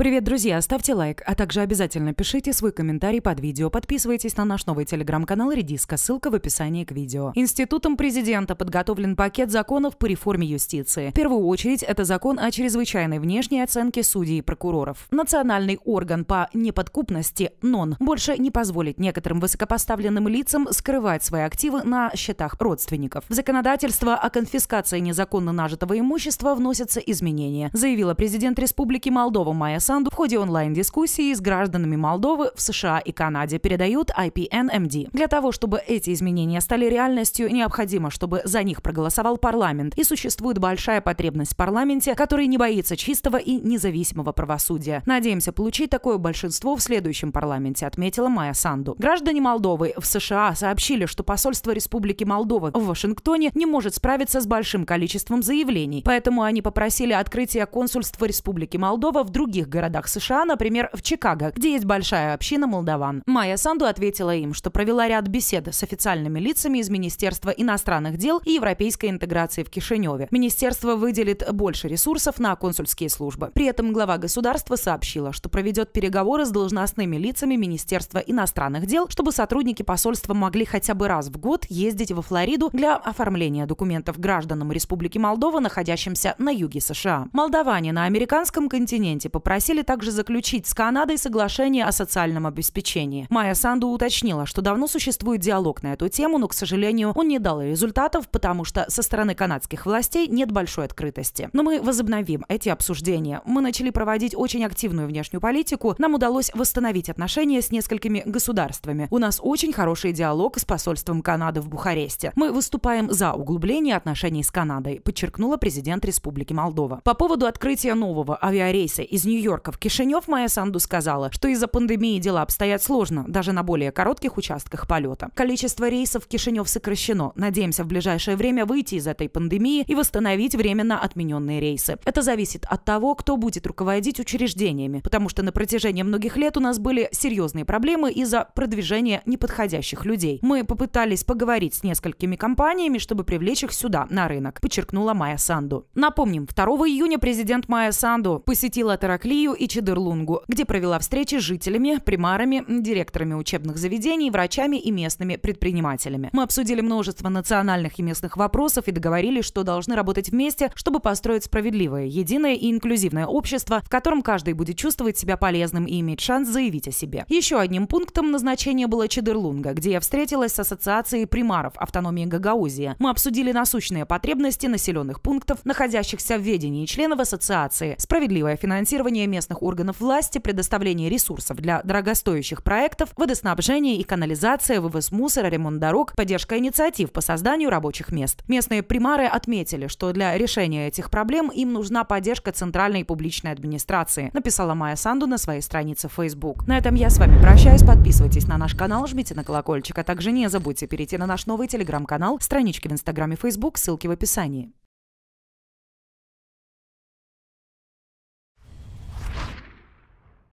Привет, друзья! Ставьте лайк, а также обязательно пишите свой комментарий под видео. Подписывайтесь на наш новый телеграм-канал «Редиска». Ссылка в описании к видео. Институтом президента подготовлен пакет законов по реформе юстиции. В первую очередь, это закон о чрезвычайной внешней оценке судей и прокуроров. Национальный орган по неподкупности НОН больше не позволит некоторым высокопоставленным лицам скрывать свои активы на счетах родственников. В законодательство о конфискации незаконно нажитого имущества вносятся изменения, заявила президент Республики Молдова Майя Санду в ходе онлайн-дискуссии с гражданами Молдовы в США и Канаде передают IPNMD. Для того, чтобы эти изменения стали реальностью, необходимо, чтобы за них проголосовал парламент. И существует большая потребность в парламенте, который не боится чистого и независимого правосудия. Надеемся получить такое большинство в следующем парламенте, отметила Майя Санду. Граждане Молдовы в США сообщили, что посольство Республики Молдова в Вашингтоне не может справиться с большим количеством заявлений, поэтому они попросили открытия консульства Республики Молдова в других городах городах США, например, в Чикаго, где есть большая община молдаван. Майя Санду ответила им, что провела ряд бесед с официальными лицами из Министерства иностранных дел и европейской интеграции в Кишиневе. Министерство выделит больше ресурсов на консульские службы. При этом глава государства сообщила, что проведет переговоры с должностными лицами Министерства иностранных дел, чтобы сотрудники посольства могли хотя бы раз в год ездить во Флориду для оформления документов гражданам Республики Молдова, находящимся на юге США. Молдаване на американском континенте попросили хотели также заключить с Канадой соглашение о социальном обеспечении. Майя Санду уточнила, что давно существует диалог на эту тему, но, к сожалению, он не дал результатов, потому что со стороны канадских властей нет большой открытости. Но мы возобновим эти обсуждения. Мы начали проводить очень активную внешнюю политику. Нам удалось восстановить отношения с несколькими государствами. У нас очень хороший диалог с посольством Канады в Бухаресте. Мы выступаем за углубление отношений с Канадой, подчеркнула президент Республики Молдова. По поводу открытия нового авиарейса из Нью-Йорка Оговорка. Кишинев моя Санду сказала, что из-за пандемии дела обстоят сложно, даже на более коротких участках полета. Количество рейсов Кишинев сокращено. Надеемся в ближайшее время выйти из этой пандемии и восстановить временно отмененные рейсы. Это зависит от того, кто будет руководить учреждениями, потому что на протяжении многих лет у нас были серьезные проблемы из-за продвижения неподходящих людей. Мы попытались поговорить с несколькими компаниями, чтобы привлечь их сюда, на рынок, подчеркнула Майя Санду. Напомним, 2 июня президент Майя Санду посетила Тараклию Россию и Чедерлунгу, где провела встречи с жителями, примарами, директорами учебных заведений, врачами и местными предпринимателями. Мы обсудили множество национальных и местных вопросов и договорились, что должны работать вместе, чтобы построить справедливое, единое и инклюзивное общество, в котором каждый будет чувствовать себя полезным и иметь шанс заявить о себе. Еще одним пунктом назначения было Чедерлунга, где я встретилась с Ассоциацией примаров автономии Гагаузия. Мы обсудили насущные потребности населенных пунктов, находящихся в ведении членов ассоциации, справедливое финансирование местных местных органов власти, предоставление ресурсов для дорогостоящих проектов, водоснабжение и канализация, вывоз мусора, ремонт дорог, поддержка инициатив по созданию рабочих мест. Местные примары отметили, что для решения этих проблем им нужна поддержка центральной публичной администрации, написала Майя Санду на своей странице Facebook. На этом я с вами прощаюсь. Подписывайтесь на наш канал, жмите на колокольчик, а также не забудьте перейти на наш новый телеграм-канал, странички в Инстаграме и Facebook, ссылки в описании.